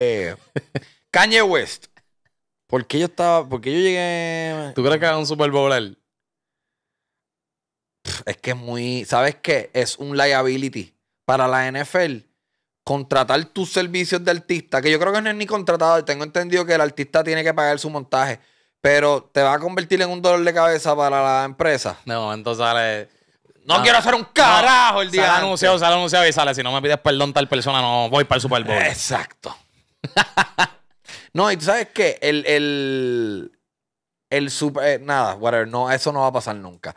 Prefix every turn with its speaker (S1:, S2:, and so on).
S1: Eh, West. ¿Por qué yo estaba.? ¿Por yo llegué.? ¿Tú crees
S2: que era un Super Bowl Es que es muy. ¿Sabes qué? Es un liability. Para la NFL, contratar tus servicios de artista, que yo creo que no es ni contratado. Tengo entendido que el artista tiene que pagar su montaje. Pero te va a convertir en un dolor de cabeza para la empresa.
S3: De momento sale.
S4: No
S5: ah, quiero hacer un carajo el día. Se ha anunciado,
S4: sale anunciado y sale. Si no me pides perdón, tal persona no voy para el Super Bowl. Exacto.
S2: no, y tú sabes que el, el, el super. Eh, nada, whatever. No, eso no va a pasar nunca.